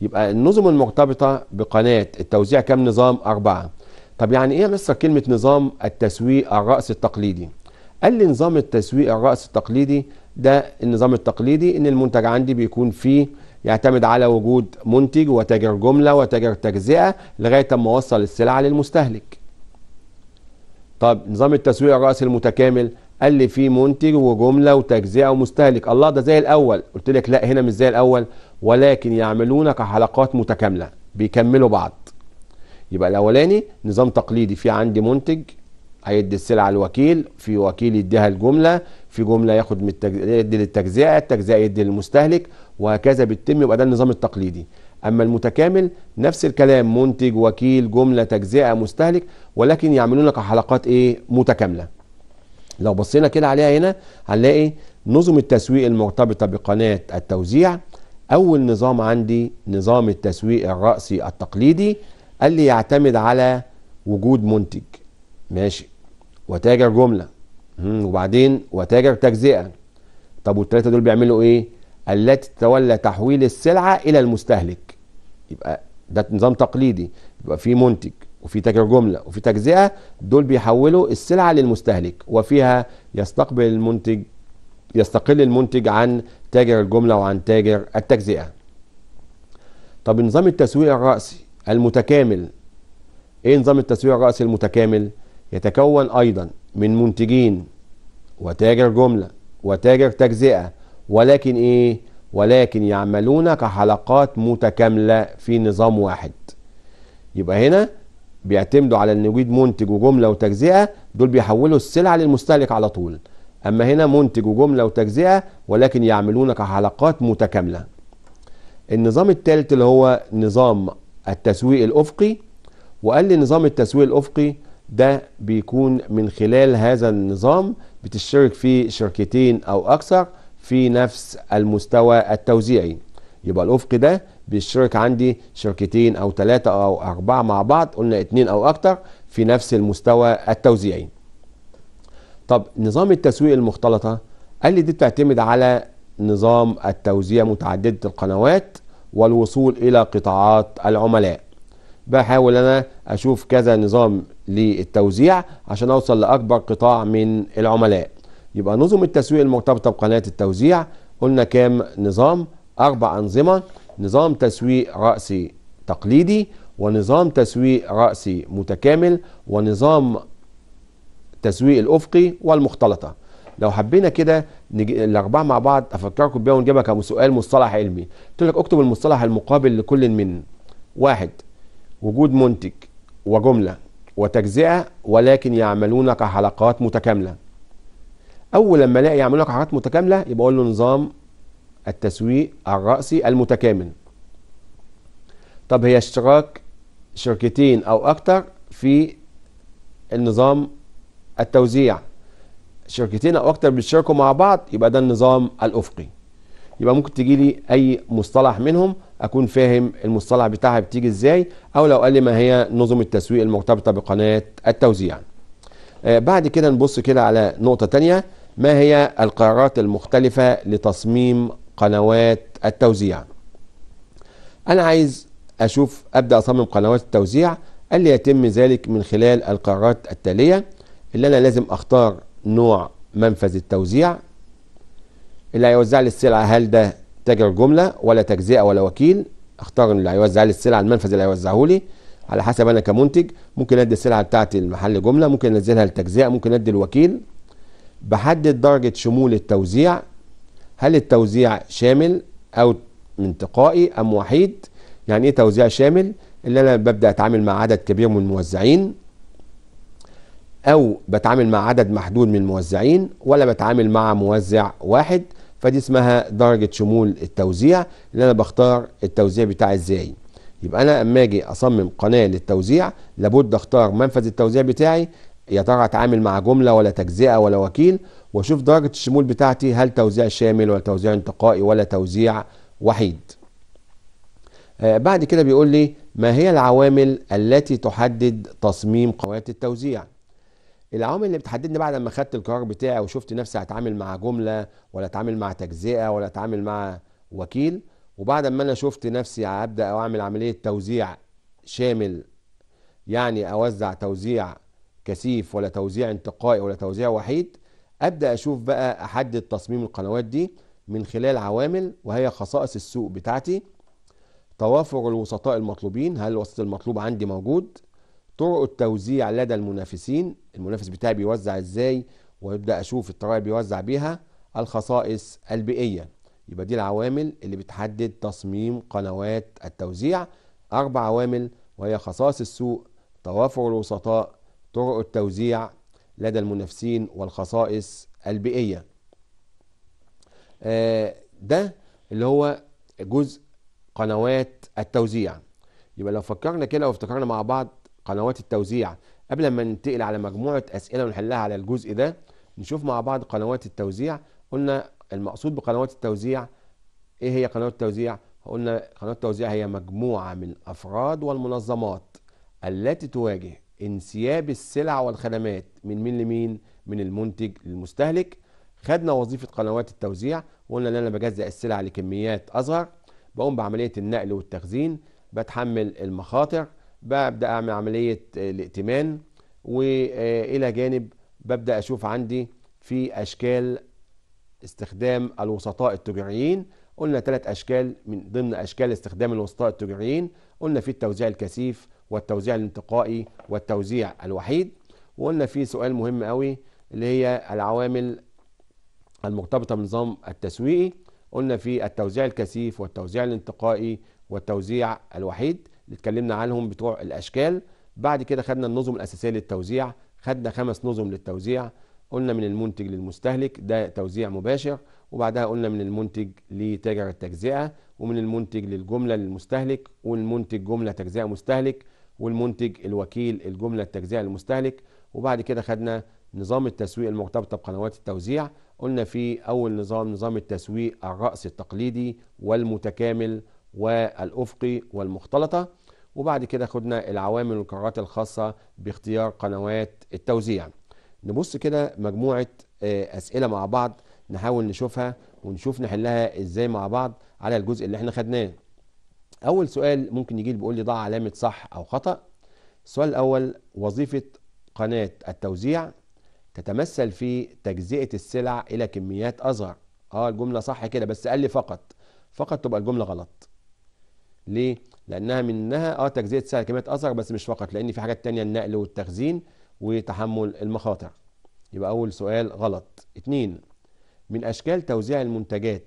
يبقى النظم المرتبطة بقناة التوزيع كام نظام أربعة طب يعني إيه مصر كلمة نظام التسويق الرأسي التقليدي قال لي نظام التسويق الرأسي التقليدي ده النظام التقليدي إن المنتج عندي بيكون فيه يعتمد على وجود منتج وتاجر جملة وتاجر تجزئة لغاية ما وصل السلعة للمستهلك طب نظام التسويق الرأسي المتكامل قال لي في منتج وجملة وتجزئة ومستهلك الله ده زي الأول قلت لك لا هنا مش زي الأول ولكن يعملون كحلقات متكاملة بيكملوا بعض يبقى الأولاني نظام تقليدي في عندي منتج هيدي السلعه الوكيل في وكيل يديها الجمله في جمله ياخد من التج... يدي للتجزئه التجزئه يدي للمستهلك وهكذا بيتم يبقى ده النظام التقليدي اما المتكامل نفس الكلام منتج وكيل جمله تجزئه مستهلك ولكن يعملون لك حلقات ايه متكامله لو بصينا كده عليها هنا هنلاقي نظم التسويق المرتبطه بقناه التوزيع اول نظام عندي نظام التسويق الراسي التقليدي اللي يعتمد على وجود منتج ماشي وتاجر جمله وبعدين وتاجر تجزئه طب والثلاثه دول بيعملوا ايه التي تتولى تحويل السلعه الى المستهلك يبقى ده نظام تقليدي يبقى في منتج وفي تاجر جمله وفي تجزئه دول بيحولوا السلعه للمستهلك وفيها يستقبل المنتج يستقل المنتج عن تاجر الجمله وعن تاجر التجزئه طب نظام التسويق الرأسي المتكامل ايه نظام التسويق الرأسي المتكامل يتكون أيضا من منتجين وتاجر جملة وتاجر تجزئة ولكن إيه؟ ولكن يعملون كحلقات متكاملة في نظام واحد يبقى هنا بيعتمدوا على ان وجود منتج وجمله وتجزئه دول بيحولوا السلعه للمستهلك على طول اما هنا منتج وجمله وتجزئه ولكن يعملون كحلقات متكامله النظام الثالث اللي هو نظام التسويق الافقي وقال لي نظام التسويق الافقي ده بيكون من خلال هذا النظام بتشترك في شركتين أو أكثر في نفس المستوى التوزيعي يبقى الأفق ده بيشترك عندي شركتين أو ثلاثة أو أربعة مع بعض قلنا اتنين أو أكثر في نفس المستوى التوزيعي طب نظام التسويق المختلطة قال لي دي بتعتمد على نظام التوزيع متعددة القنوات والوصول إلى قطاعات العملاء بحاول أنا أشوف كذا نظام للتوزيع عشان اوصل لاكبر قطاع من العملاء يبقى نظم التسويق المرتبطه بقناه التوزيع قلنا كام نظام اربع انظمه نظام تسويق راسي تقليدي ونظام تسويق راسي متكامل ونظام تسويق الافقي والمختلطه لو حبينا كده الاربعه مع بعض افكركم بيها ونجيبها كسؤال مصطلح علمي قلت لك اكتب المصطلح المقابل لكل من واحد وجود منتج وجمله وتجزئة ولكن يعملون كحلقات متكاملة أول لما ألاقي يعملون كحلقات متكاملة يبقى أقول له نظام التسويق الرأسي المتكامل طب هي اشتراك شركتين أو أكتر في النظام التوزيع شركتين أو أكتر بيشتركوا مع بعض يبقى ده النظام الأفقي يبقى ممكن تجيلي أي مصطلح منهم اكون فاهم المصطلح بتاعها بتيجي ازاي او لو قال لي ما هي نظم التسويق المرتبطه بقناه التوزيع آه، بعد كده نبص كده على نقطه تانية ما هي القرارات المختلفه لتصميم قنوات التوزيع انا عايز اشوف ابدا اصمم قنوات التوزيع قال لي يتم ذلك من خلال القرارات التاليه اللي انا لازم اختار نوع منفذ التوزيع اللي هيوزع لي السلعه هل ده تاجر جمله ولا تجزئه ولا وكيل اختار اللي هيوزع لي السلعه المنفذ اللي هيوزعه لي على حسب انا كمنتج ممكن ادي السلعه بتاعتي المحل جمله ممكن انزلها للتجزئه ممكن ادي الوكيل بحدد درجه شمول التوزيع هل التوزيع شامل او انتقائي ام وحيد يعني ايه توزيع شامل اللي انا ببدا اتعامل مع عدد كبير من الموزعين او بتعامل مع عدد محدود من الموزعين ولا بتعامل مع موزع واحد فدي اسمها درجة شمول التوزيع اللي انا بختار التوزيع بتاعي ازاي يبقى انا اما اجي اصمم قناة للتوزيع لابد اختار منفذ التوزيع بتاعي يا ترى اتعامل مع جملة ولا تجزئة ولا وكيل واشوف درجة الشمول بتاعتي هل توزيع شامل ولا توزيع انتقائي ولا توزيع وحيد آه، بعد كده بيقول لي ما هي العوامل التي تحدد تصميم قوات التوزيع العوامل اللي بتحددني بعد ما خدت القرار بتاعي وشفت نفسي هتعامل مع جمله ولا اتعامل مع تجزئه ولا اتعامل مع وكيل وبعد ما انا شفت نفسي هبدا اعمل عمليه توزيع شامل يعني اوزع توزيع كثيف ولا توزيع انتقائي ولا توزيع وحيد ابدا اشوف بقى احدد تصميم القنوات دي من خلال عوامل وهي خصائص السوق بتاعتي توافر الوسطاء المطلوبين هل الوسط المطلوب عندي موجود طرق التوزيع لدى المنافسين المنافس بتاعي بيوزع ازاي وابدا اشوف الطريقه بيوزع بيها الخصائص البيئيه يبقى دي العوامل اللي بتحدد تصميم قنوات التوزيع اربع عوامل وهي خصائص السوق توافر الوسطاء طرق التوزيع لدى المنافسين والخصائص البيئيه آه، ده اللي هو جزء قنوات التوزيع يبقى لو فكرنا كده وافتكرنا مع بعض قنوات التوزيع قبل ما ننتقل على مجموعة أسئلة ونحلها على الجزء ده نشوف مع بعض قنوات التوزيع قلنا المقصود بقنوات التوزيع إيه هي قنوات التوزيع؟ قلنا قنوات التوزيع هي مجموعة من الأفراد والمنظمات التي تواجه انسياب السلع والخدمات من مين لمين؟ من المنتج للمستهلك خدنا وظيفة قنوات التوزيع وقلنا إن أنا بجزأ السلع لكميات أصغر بقوم بعملية النقل والتخزين بتحمل المخاطر ببدا اعمل عمليه الائتمان والى جانب ببدا اشوف عندي في اشكال استخدام الوسطاء التجاريين قلنا ثلاث اشكال من ضمن اشكال استخدام الوسطاء التجاريين قلنا في التوزيع الكثيف والتوزيع الانتقائي والتوزيع الوحيد وقلنا في سؤال مهم قوي اللي هي العوامل المرتبطه بالنظام التسويقي قلنا في التوزيع الكثيف والتوزيع الانتقائي والتوزيع الوحيد اللي اتكلمنا عنهم بتوع الاشكال بعد كده خدنا النظم الاساسيه للتوزيع خدنا خمس نظم للتوزيع قلنا من المنتج للمستهلك ده توزيع مباشر وبعدها قلنا من المنتج لتاجر التجزئه ومن المنتج للجمله للمستهلك والمنتج جمله تجزئه مستهلك والمنتج الوكيل الجمله التجزئه للمستهلك وبعد كده خدنا نظام التسويق المرتبطه بقنوات التوزيع قلنا في اول نظام نظام التسويق الراس التقليدي والمتكامل والافقي والمختلطه وبعد كده خدنا العوامل والقرارات الخاصة باختيار قنوات التوزيع نبص كده مجموعة آه، أسئلة مع بعض نحاول نشوفها ونشوف نحلها إزاي مع بعض على الجزء اللي احنا خدناه أول سؤال ممكن يجي بيقول لي ضع علامة صح أو خطأ السؤال الأول وظيفة قناة التوزيع تتمثل في تجزئة السلع إلى كميات أصغر اه الجملة صح كده بس قال لي فقط فقط تبقى الجملة غلط ليه؟ لأنها منها اه تجزئة سهل كمية أثر بس مش فقط لأن في حاجات تانية النقل والتخزين وتحمل المخاطر يبقى أول سؤال غلط اتنين من أشكال توزيع المنتجات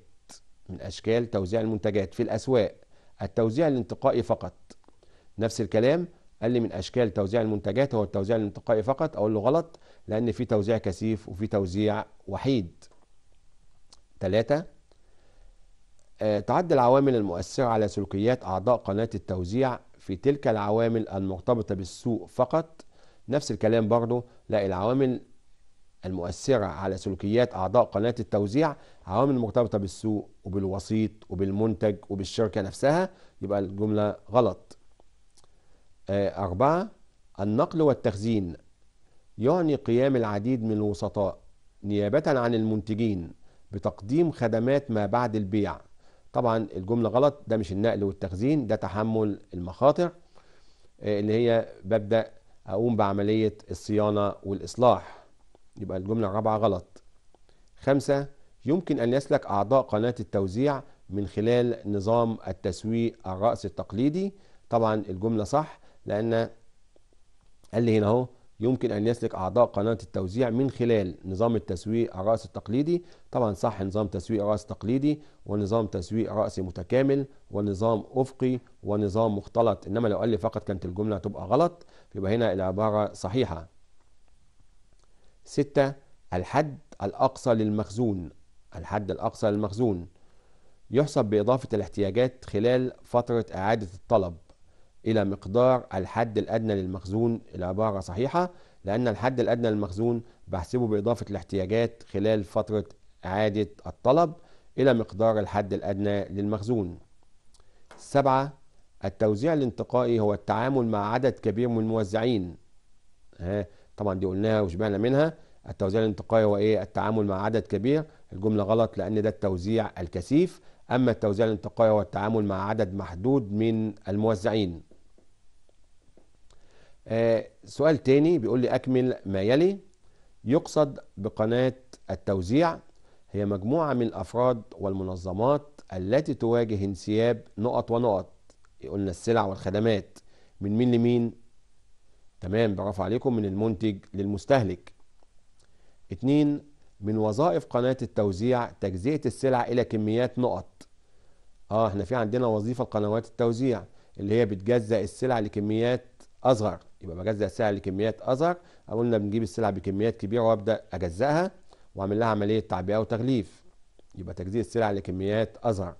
من أشكال توزيع المنتجات في الأسواق التوزيع الانتقائي فقط نفس الكلام قال لي من أشكال توزيع المنتجات هو التوزيع الانتقائي فقط أقول له غلط لأن في توزيع كثيف وفي توزيع وحيد ثلاثة آه، تعد العوامل المؤثرة على سلوكيات أعضاء قناة التوزيع في تلك العوامل المرتبطة بالسوق فقط نفس الكلام برضو لا العوامل المؤثرة على سلوكيات أعضاء قناة التوزيع عوامل مرتبطة بالسوق وبالوسيط وبالمنتج وبالشركة نفسها يبقى الجملة غلط آه، أربعة النقل والتخزين يعني قيام العديد من الوسطاء نيابة عن المنتجين بتقديم خدمات ما بعد البيع طبعا الجمله غلط ده مش النقل والتخزين ده تحمل المخاطر آه، اللي هي ببدا اقوم بعمليه الصيانه والاصلاح يبقى الجمله الرابعه غلط خمسة يمكن ان يسلك اعضاء قناه التوزيع من خلال نظام التسويق الرأس التقليدي طبعا الجمله صح لان قال لي هنا اهو يمكن أن يسلك أعضاء قناة التوزيع من خلال نظام التسويق الرأس التقليدي طبعا صح نظام تسويق رأس تقليدي ونظام تسويق رأسي متكامل ونظام أفقي ونظام مختلط إنما لو قال لي فقط كانت الجملة هتبقى غلط يبقى هنا العبارة صحيحة ستة الحد الأقصى للمخزون الحد الأقصى للمخزون يحسب بإضافة الاحتياجات خلال فترة إعادة الطلب إلى مقدار الحد الأدنى للمخزون العبارة صحيحة لأن الحد الأدنى للمخزون بحسبه بإضافة الاحتياجات خلال فترة إعادة الطلب إلى مقدار الحد الأدنى للمخزون. سبعة التوزيع الانتقائي هو التعامل مع عدد كبير من الموزعين. ها طبعا دي قلناها وشبعنا منها. التوزيع الانتقائي هو إيه؟ التعامل مع عدد كبير، الجملة غلط لأن ده التوزيع الكثيف، أما التوزيع الانتقائي هو التعامل مع عدد محدود من الموزعين. آه سؤال تاني بيقول لي أكمل ما يلي يقصد بقناة التوزيع هي مجموعة من الأفراد والمنظمات التي تواجه انسياب نقط ونقط يقولنا السلع والخدمات من مين لمين تمام برافو عليكم من المنتج للمستهلك اتنين من وظائف قناة التوزيع تجزئة السلع إلى كميات نقط اه احنا في عندنا وظيفة لقنوات التوزيع اللي هي بتجزأ السلع لكميات اصغر يبقى بجزأ السلع لكميات اصغر قلنا بنجيب السلع بكميات كبيره وابدا اجزأها واعمل لها عمليه تعبئه وتغليف يبقى تجزيء السلع لكميات اصغر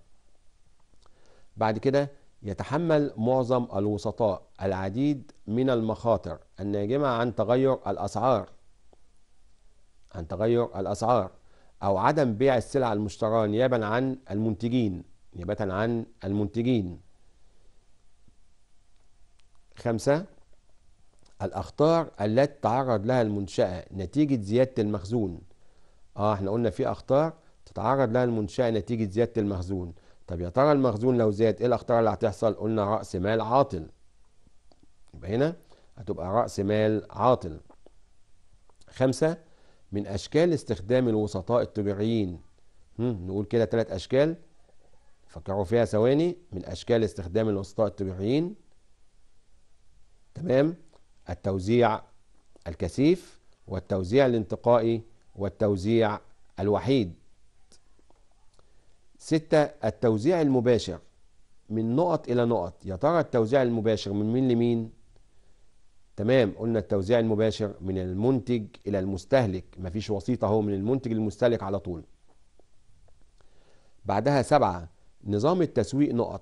بعد كده يتحمل معظم الوسطاء العديد من المخاطر الناجمه عن تغير الاسعار عن تغير الاسعار او عدم بيع السلع المشتراه نيابا عن المنتجين نيابه عن المنتجين خمسه الأخطار التي تعرض لها المنشأة نتيجة زيادة المخزون اه احنا قلنا في أخطار تتعرض لها المنشأة نتيجة زيادة المخزون طب يا ترى المخزون لو زاد ايه الأخطار اللي هتحصل قلنا رأس مال عاطل يبقى هنا هتبقى رأس مال عاطل خمسة من أشكال استخدام الوسطاء الطبيعيين نقول كده ثلاث أشكال فكروا فيها ثواني من أشكال استخدام الوسطاء الطبيعيين تمام التوزيع الكثيف والتوزيع الانتقائي والتوزيع الوحيد ستة التوزيع المباشر من نقط إلى نقط يا ترى التوزيع المباشر من مين لمين تمام قلنا التوزيع المباشر من المنتج إلى المستهلك مفيش وسيط أهو من المنتج للمستهلك على طول بعدها سبعة نظام التسويق نقط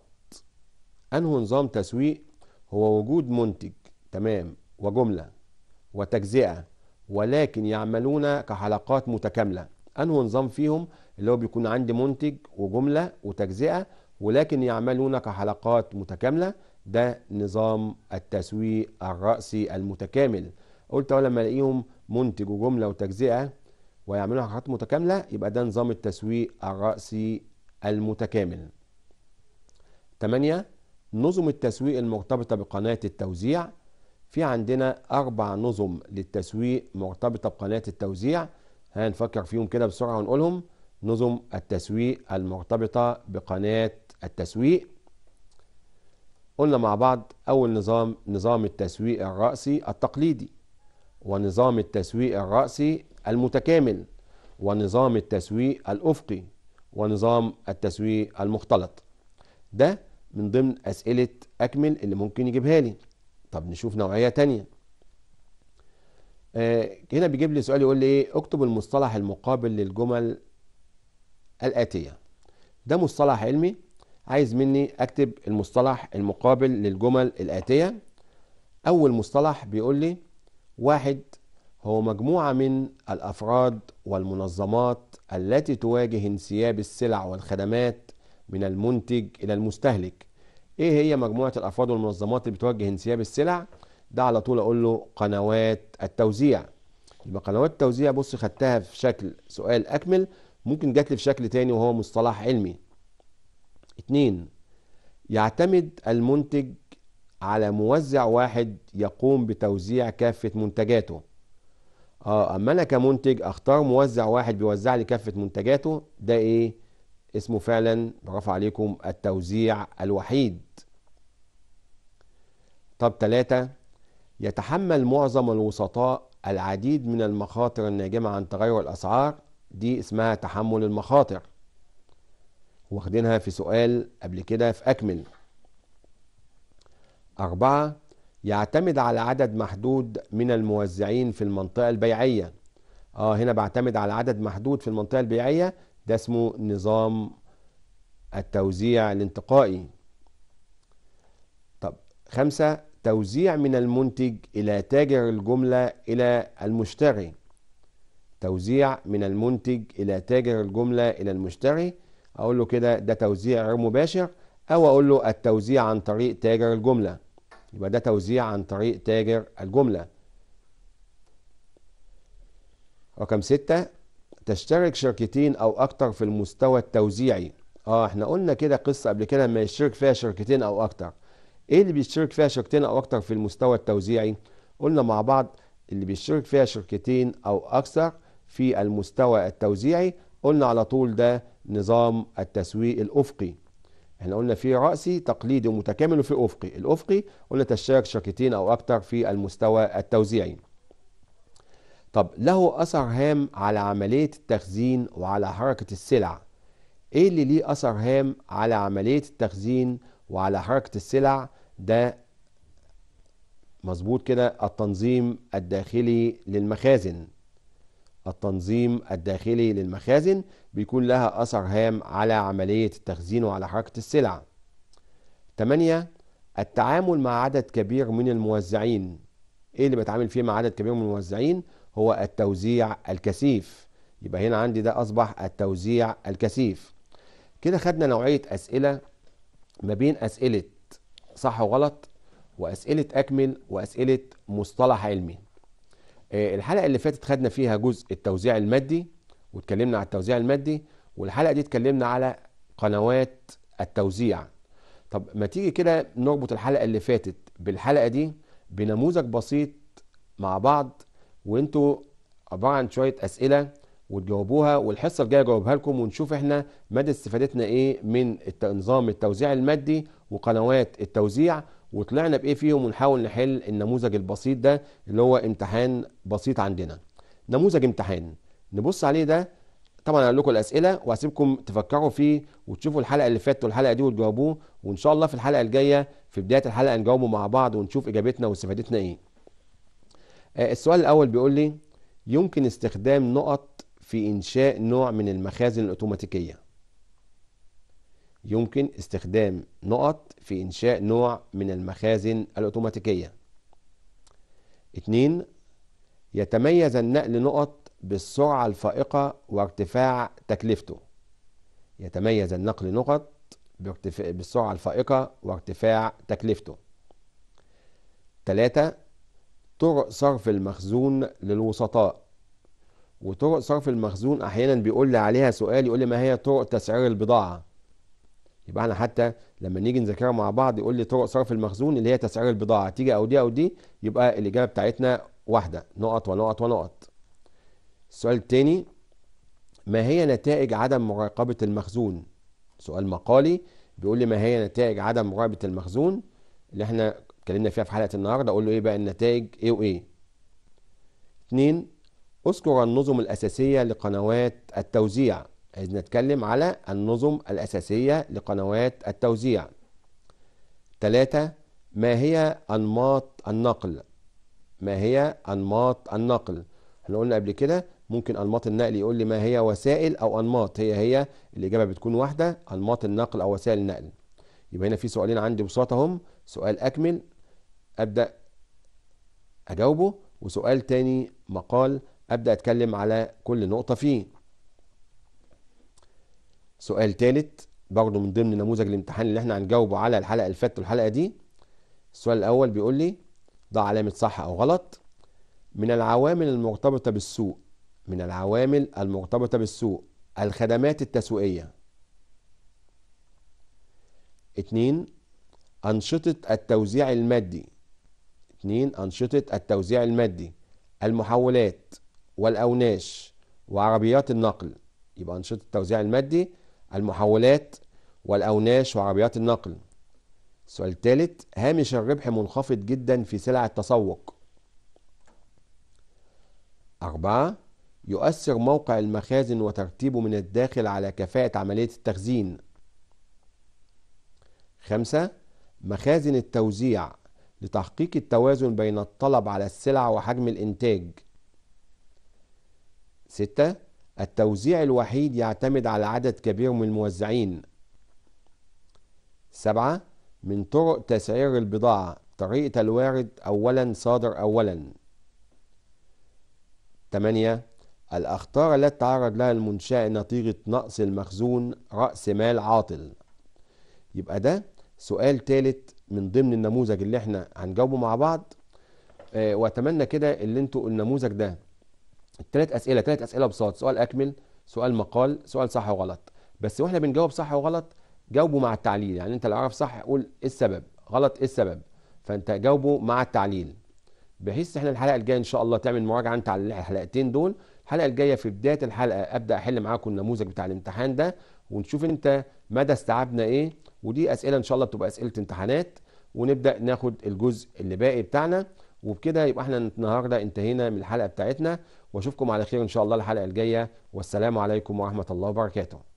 أنه نظام تسويق هو وجود منتج تمام وجملة وتجزئة ولكن يعملون كحلقات متكاملة أنه نظام فيهم اللي هو بيكون عندي منتج وجملة وتجزئة ولكن يعملون كحلقات متكاملة ده نظام التسويق الرأسي المتكامل قلت أول لما ألاقيهم منتج وجملة وتجزئة ويعملوا حلقات متكاملة يبقى ده نظام التسويق الرأسي المتكامل 8 نظم التسويق المرتبطة بقناة التوزيع في عندنا أربع نظم للتسويق مرتبطة بقناة التوزيع هنفكر فيهم كده بسرعة ونقولهم نظم التسويق المرتبطة بقناة التسويق قلنا مع بعض أول نظام نظام التسويق الرأسي التقليدي ونظام التسويق الرأسي المتكامل ونظام التسويق الأفقي ونظام التسويق المختلط ده من ضمن أسئلة أكمل اللي ممكن يجيبها لي طب نشوف نوعية تانية آه هنا بيجيب لي سؤال يقول لي ايه اكتب المصطلح المقابل للجمل الآتية ده مصطلح علمي عايز مني اكتب المصطلح المقابل للجمل الآتية أول مصطلح بيقول لي واحد هو مجموعة من الأفراد والمنظمات التي تواجه انسياب السلع والخدمات من المنتج إلى المستهلك ايه هي مجموعه الافراد والمنظمات اللي بتوجه انسياب السلع ده على طول اقول له قنوات التوزيع يبقى قنوات التوزيع بص خدتها في شكل سؤال اكمل ممكن جات لي في شكل تاني وهو مصطلح علمي اتنين يعتمد المنتج على موزع واحد يقوم بتوزيع كافة منتجاته اه اما انا كمنتج اختار موزع واحد بيوزع لي كافة منتجاته ده ايه اسمه فعلا برافو عليكم التوزيع الوحيد طب ثلاثة يتحمل معظم الوسطاء العديد من المخاطر الناجمة عن تغير الأسعار دي اسمها تحمل المخاطر واخدينها في سؤال قبل كده في أكمل أربعة يعتمد على عدد محدود من الموزعين في المنطقة البيعية اه هنا بعتمد على عدد محدود في المنطقة البيعية ده اسمه نظام التوزيع الانتقائي طب خمسة توزيع من المنتج إلى تاجر الجملة إلى المشتري توزيع من المنتج إلى تاجر الجملة إلى المشتري أقول له كده ده توزيع غير مباشر أو أقول له التوزيع عن طريق تاجر الجملة يبقى ده توزيع عن طريق تاجر الجملة رقم ستة تشترك شركتين او اكتر في المستوى التوزيعي اه احنا قلنا كده قصه قبل كده لما يشترك فيها شركتين او اكتر ايه اللي بيشترك فيها شركتين او اكتر في المستوى التوزيعي قلنا مع بعض اللي بيشترك فيها شركتين او اكثر في المستوى التوزيعي قلنا على طول ده نظام التسويق الافقي احنا قلنا في رأسي تقليدي ومتكامل وفي أفقي الأفقي قلنا تشترك شركتين أو أكتر في المستوى التوزيعي طب له أثر هام على عملية التخزين وعلى حركة السلع إيه اللي ليه أثر هام على عملية التخزين وعلى حركة السلع ده مظبوط كده التنظيم الداخلي للمخازن التنظيم الداخلي للمخازن بيكون لها أثر هام على عملية التخزين وعلى حركة السلع 8 التعامل مع عدد كبير من الموزعين ايه اللي بتعامل فيه مع عدد كبير من الموزعين هو التوزيع الكثيف يبقى هنا عندي ده أصبح التوزيع الكثيف كده خدنا نوعية أسئلة ما بين أسئلة صح وغلط وأسئلة أكمل وأسئلة مصطلح علمي آه، الحلقة اللي فاتت خدنا فيها جزء التوزيع المادي واتكلمنا على التوزيع المادي والحلقة دي اتكلمنا على قنوات التوزيع طب ما تيجي كده نربط الحلقة اللي فاتت بالحلقة دي بنموذج بسيط مع بعض وانتوا عباره عن شويه اسئله وتجاوبوها والحصه الجايه جاوبها لكم ونشوف احنا مدى استفادتنا ايه من نظام التوزيع المادي وقنوات التوزيع وطلعنا بايه فيهم ونحاول نحل النموذج البسيط ده اللي هو امتحان بسيط عندنا نموذج امتحان نبص عليه ده طبعا هقول لكم الاسئله وهسيبكم تفكروا فيه وتشوفوا الحلقه اللي فاتت والحلقه دي وتجاوبوه وان شاء الله في الحلقه الجايه في بدايه الحلقه نجاوبه مع بعض ونشوف اجابتنا واستفادتنا ايه آه، السؤال الأول بيقول لي يمكن استخدام نقط في إنشاء نوع من المخازن الأوتوماتيكية يمكن استخدام نقط في إنشاء نوع من المخازن الأوتوماتيكية اتنين يتميز النقل نقط بالسرعة الفائقة وارتفاع تكلفته يتميز النقل نقط بالسرعة الفائقة وارتفاع تكلفته تلاتة طرق صرف المخزون للوسطاء وطرق صرف المخزون احيانا بيقول لي عليها سؤال يقول لي ما هي طرق تسعير البضاعه يبقى احنا حتى لما نيجي نذاكرها مع بعض يقول لي طرق صرف المخزون اللي هي تسعير البضاعه تيجي او دي او دي يبقى الاجابه بتاعتنا واحده نقط ونقط ونقط السؤال الثاني ما هي نتائج عدم مراقبه المخزون سؤال مقالي بيقول لي ما هي نتائج عدم مراقبه المخزون اللي احنا اتكلمنا فيها في حلقه النهارده اقول له ايه بقى النتائج ايه وايه اتنين اذكر النظم الاساسيه لقنوات التوزيع عايزين نتكلم على النظم الاساسيه لقنوات التوزيع تلاتة ما هي انماط النقل ما هي انماط النقل احنا قلنا قبل كده ممكن انماط النقل يقول لي ما هي وسائل او انماط هي هي الاجابه بتكون واحده انماط النقل او وسائل النقل يبقى هنا في سؤالين عندي بساطه اهم سؤال اكمل ابدا اجاوبه وسؤال تاني مقال ابدا اتكلم على كل نقطه فيه سؤال تالت برضه من ضمن نموذج الامتحان اللي احنا هنجاوبه على الحلقه اللي فاتت والحلقه دي السؤال الاول بيقول لي ضع علامه صح او غلط من العوامل المرتبطه بالسوق من العوامل المرتبطه بالسوق الخدمات التسويقيه اتنين أنشطة التوزيع المادي 2 أنشطة التوزيع المادي المحولات والأوناش وعربيات النقل يبقى أنشطة التوزيع المادي المحولات والأوناش وعربيات النقل السؤال الثالث هامش الربح منخفض جدا في سلع التسوق أربعة يؤثر موقع المخازن وترتيبه من الداخل على كفاءة عملية التخزين خمسة مخازن التوزيع لتحقيق التوازن بين الطلب على السلع وحجم الإنتاج. 6. التوزيع الوحيد يعتمد على عدد كبير من الموزعين. 7. من طرق تسعير البضاعة طريقة الوارد أولا صادر أولا. 8. الأخطار التي تعرض لها المنشأة نتيجة نقص المخزون رأس مال عاطل. يبقى ده سؤال ثالث من ضمن النموذج اللي احنا هنجاوبه مع بعض آه واتمنى كده اللي انتوا النموذج ده الثلاث اسئله ثلاث اسئله ببساطه سؤال اكمل سؤال مقال سؤال صح وغلط بس واحنا بنجاوب صح وغلط جاوبه مع التعليل يعني انت لو عرف صح قول ايه السبب غلط ايه السبب فانت جاوبه مع التعليل بحيث احنا الحلقه الجايه ان شاء الله تعمل مراجعه انت على الحلقتين دول الحلقه الجايه في بدايه الحلقه ابدا احل معاكم النموذج بتاع الامتحان ده ونشوف انت مدى استيعابنا ايه ودي اسئله ان شاء الله بتبقى اسئله امتحانات ونبدا ناخد الجزء اللي باقي بتاعنا وبكده يبقى احنا النهارده انتهينا من الحلقه بتاعتنا واشوفكم على خير ان شاء الله الحلقه الجايه والسلام عليكم ورحمه الله وبركاته